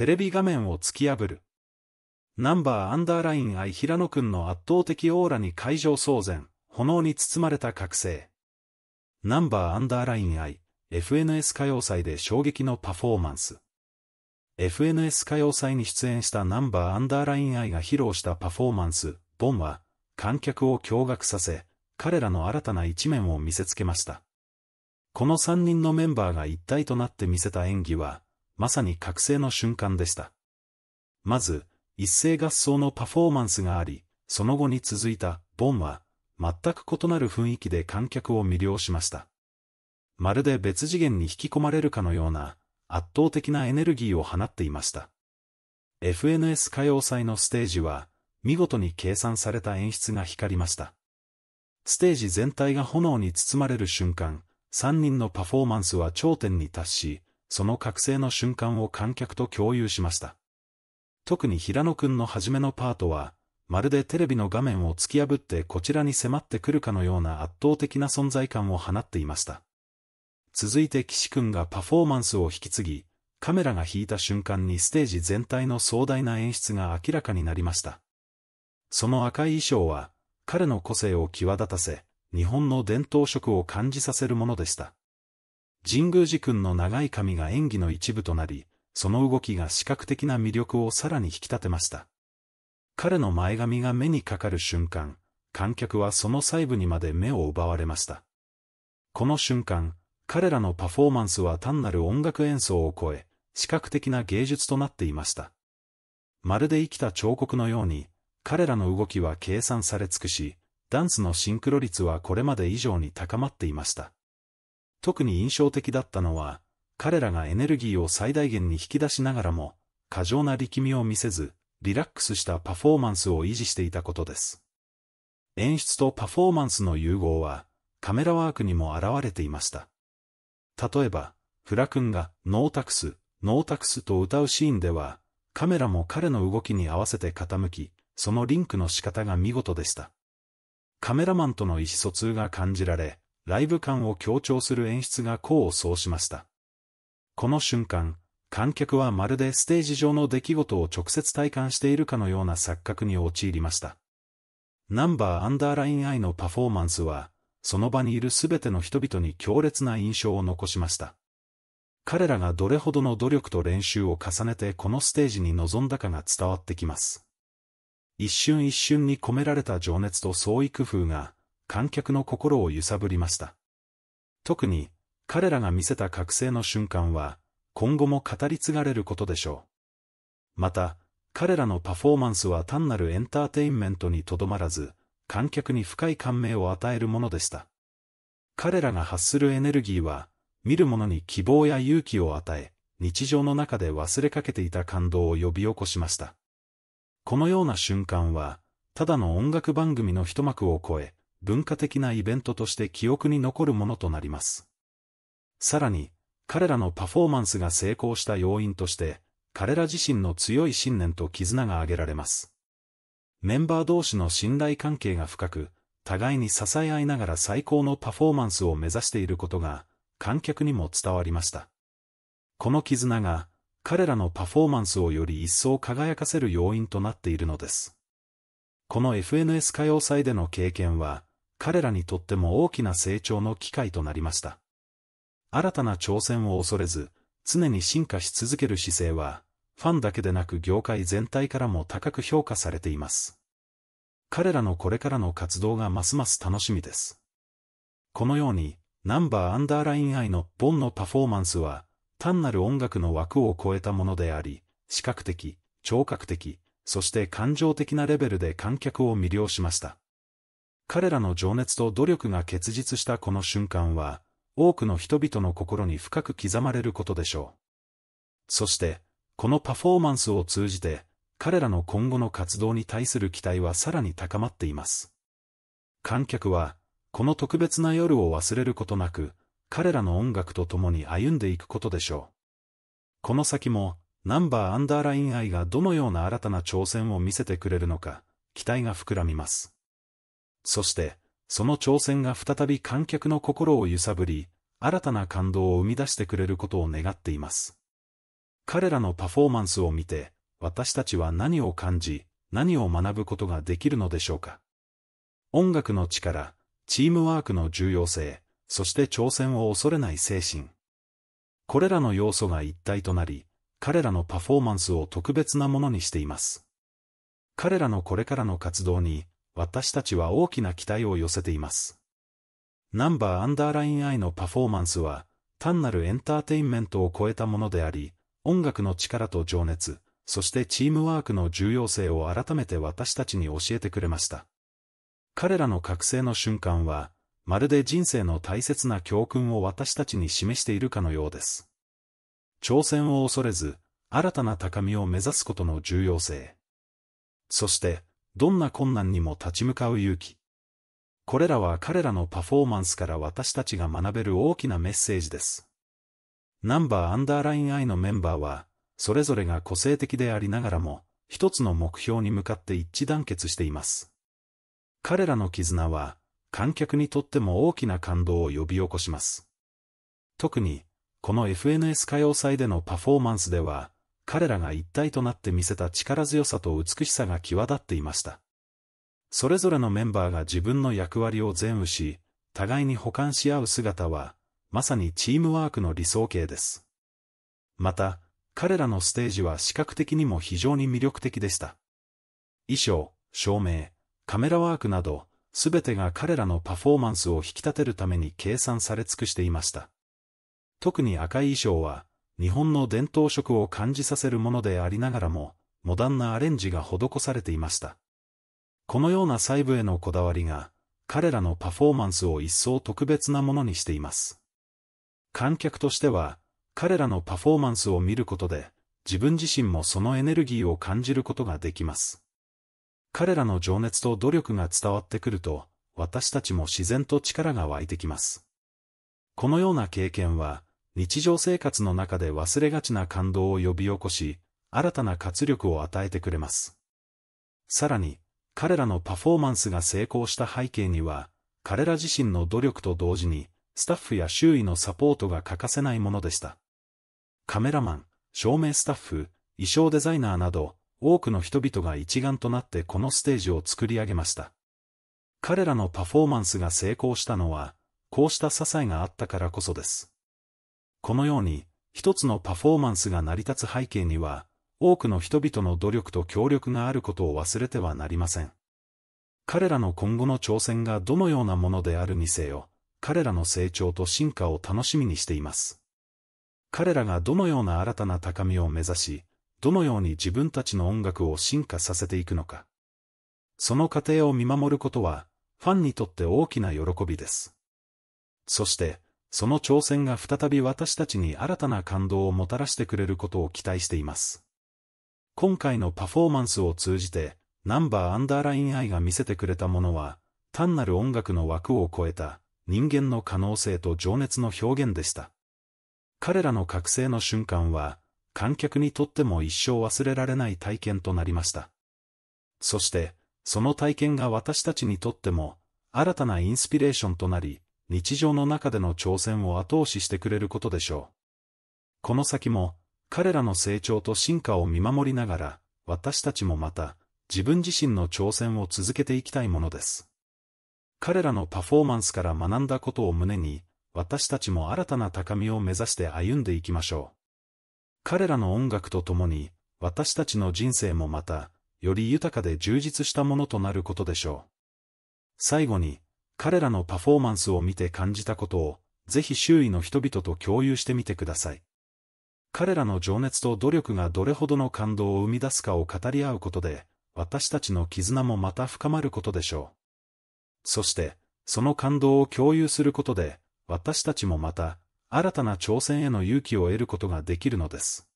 テレビ画面を突き破る。ナンバーアンダーライン愛平野くんの圧倒的オーラに会場騒然、炎に包まれた覚醒。ナンバーアンダーライン愛、FNS 歌謡祭で衝撃のパフォーマンス。FNS 歌謡祭に出演したナンバーアンダーライン愛が披露したパフォーマンス、ボンは、観客を驚愕させ、彼らの新たな一面を見せつけました。この3人のメンバーが一体となって見せた演技は、まさに覚醒の瞬間でした。まず、一斉合奏のパフォーマンスがあり、その後に続いた、ボンは、全く異なる雰囲気で観客を魅了しました。まるで別次元に引き込まれるかのような、圧倒的なエネルギーを放っていました。FNS 歌謡祭のステージは、見事に計算された演出が光りました。ステージ全体が炎に包まれる瞬間、3人のパフォーマンスは頂点に達し、その覚醒の瞬間を観客と共有しました。特に平野くんの初めのパートは、まるでテレビの画面を突き破ってこちらに迫ってくるかのような圧倒的な存在感を放っていました。続いて岸くんがパフォーマンスを引き継ぎ、カメラが引いた瞬間にステージ全体の壮大な演出が明らかになりました。その赤い衣装は、彼の個性を際立たせ、日本の伝統色を感じさせるものでした。神宮寺君の長い髪が演技の一部となり、その動きが視覚的な魅力をさらに引き立てました。彼の前髪が目にかかる瞬間、観客はその細部にまで目を奪われました。この瞬間、彼らのパフォーマンスは単なる音楽演奏を超え、視覚的な芸術となっていました。まるで生きた彫刻のように、彼らの動きは計算され尽くし、ダンスのシンクロ率はこれまで以上に高まっていました。特に印象的だったのは、彼らがエネルギーを最大限に引き出しながらも、過剰な力みを見せず、リラックスしたパフォーマンスを維持していたことです。演出とパフォーマンスの融合は、カメラワークにも現れていました。例えば、フラ君がノータクス、ノータクスと歌うシーンでは、カメラも彼の動きに合わせて傾き、そのリンクの仕方が見事でした。カメラマンとの意思疎通が感じられ、ライブ感を強調する演出が功を奏しました。この瞬間、観客はまるでステージ上の出来事を直接体感しているかのような錯覚に陥りました。ナンバーアンダーライン I のパフォーマンスは、その場にいるすべての人々に強烈な印象を残しました。彼らがどれほどの努力と練習を重ねてこのステージに臨んだかが伝わってきます。一瞬一瞬に込められた情熱と創意工夫が、観客の心を揺さぶりました。特に、彼らが見せた覚醒の瞬間は、今後も語り継がれることでしょう。また、彼らのパフォーマンスは単なるエンターテインメントにとどまらず、観客に深い感銘を与えるものでした。彼らが発するエネルギーは、見る者に希望や勇気を与え、日常の中で忘れかけていた感動を呼び起こしました。このような瞬間は、ただの音楽番組の一幕を超え、文化的なイベントとして記憶に残るものとなります。さらに、彼らのパフォーマンスが成功した要因として、彼ら自身の強い信念と絆が挙げられます。メンバー同士の信頼関係が深く、互いに支え合いながら最高のパフォーマンスを目指していることが、観客にも伝わりました。この絆が、彼らのパフォーマンスをより一層輝かせる要因となっているのです。この FNS 歌謡祭での経験は、彼らにとっても大きな成長の機会となりました。新たな挑戦を恐れず、常に進化し続ける姿勢は、ファンだけでなく業界全体からも高く評価されています。彼らのこれからの活動がますます楽しみです。このように、ナンバーアンダーライン愛のボンのパフォーマンスは、単なる音楽の枠を超えたものであり、視覚的、聴覚的、そして感情的なレベルで観客を魅了しました。彼らの情熱と努力が結実したこの瞬間は、多くの人々の心に深く刻まれることでしょう。そして、このパフォーマンスを通じて、彼らの今後の活動に対する期待はさらに高まっています。観客は、この特別な夜を忘れることなく、彼らの音楽と共に歩んでいくことでしょう。この先も、ナンバーアンダーライン愛がどのような新たな挑戦を見せてくれるのか、期待が膨らみます。そして、その挑戦が再び観客の心を揺さぶり、新たな感動を生み出してくれることを願っています。彼らのパフォーマンスを見て、私たちは何を感じ、何を学ぶことができるのでしょうか。音楽の力、チームワークの重要性、そして挑戦を恐れない精神。これらの要素が一体となり、彼らのパフォーマンスを特別なものにしています。彼らのこれからの活動に、私たちは大きな期待を寄せています。ナンバーアンダーラインアイのパフォーマンスは、単なるエンターテインメントを超えたものであり、音楽の力と情熱、そしてチームワークの重要性を改めて私たちに教えてくれました。彼らの覚醒の瞬間は、まるで人生の大切な教訓を私たちに示しているかのようです。挑戦を恐れず、新たな高みを目指すことの重要性。そして、どんな困難にも立ち向かう勇気。これらは彼らのパフォーマンスから私たちが学べる大きなメッセージです。ナンバーアンダーライン I のメンバーは、それぞれが個性的でありながらも、一つの目標に向かって一致団結しています。彼らの絆は、観客にとっても大きな感動を呼び起こします。特に、この FNS 歌謡祭でのパフォーマンスでは、彼らが一体となって見せた力強さと美しさが際立っていました。それぞれのメンバーが自分の役割を全うし、互いに補完し合う姿は、まさにチームワークの理想形です。また、彼らのステージは視覚的にも非常に魅力的でした。衣装、照明、カメラワークなど、すべてが彼らのパフォーマンスを引き立てるために計算され尽くしていました。特に赤い衣装は、日本の伝統色を感じさせるものでありながらも、モダンなアレンジが施されていました。このような細部へのこだわりが、彼らのパフォーマンスを一層特別なものにしています。観客としては、彼らのパフォーマンスを見ることで、自分自身もそのエネルギーを感じることができます。彼らの情熱と努力が伝わってくると、私たちも自然と力が湧いてきます。このような経験は、日常生活の中で忘れがちな感動を呼び起こし、新たな活力を与えてくれます。さらに、彼らのパフォーマンスが成功した背景には、彼ら自身の努力と同時に、スタッフや周囲のサポートが欠かせないものでした。カメラマン、照明スタッフ、衣装デザイナーなど、多くの人々が一丸となってこのステージを作り上げました。彼らのパフォーマンスが成功したのは、こうした支えがあったからこそです。このように、一つのパフォーマンスが成り立つ背景には、多くの人々の努力と協力があることを忘れてはなりません。彼らの今後の挑戦がどのようなものであるにせよ、彼らの成長と進化を楽しみにしています。彼らがどのような新たな高みを目指し、どのように自分たちの音楽を進化させていくのか。その過程を見守ることは、ファンにとって大きな喜びです。そして、その挑戦が再び私たちに新たな感動をもたらしてくれることを期待しています。今回のパフォーマンスを通じて、ナンバーアンダーライン愛が見せてくれたものは、単なる音楽の枠を超えた、人間の可能性と情熱の表現でした。彼らの覚醒の瞬間は、観客にとっても一生忘れられない体験となりました。そして、その体験が私たちにとっても、新たなインスピレーションとなり、日常の中での挑戦を後押ししてくれることでしょう。この先も、彼らの成長と進化を見守りながら、私たちもまた、自分自身の挑戦を続けていきたいものです。彼らのパフォーマンスから学んだことを胸に、私たちも新たな高みを目指して歩んでいきましょう。彼らの音楽とともに、私たちの人生もまた、より豊かで充実したものとなることでしょう。最後に、彼らのパフォーマンスを見て感じたことを、ぜひ周囲の人々と共有してみてください。彼らの情熱と努力がどれほどの感動を生み出すかを語り合うことで、私たちの絆もまた深まることでしょう。そして、その感動を共有することで、私たちもまた、新たな挑戦への勇気を得ることができるのです。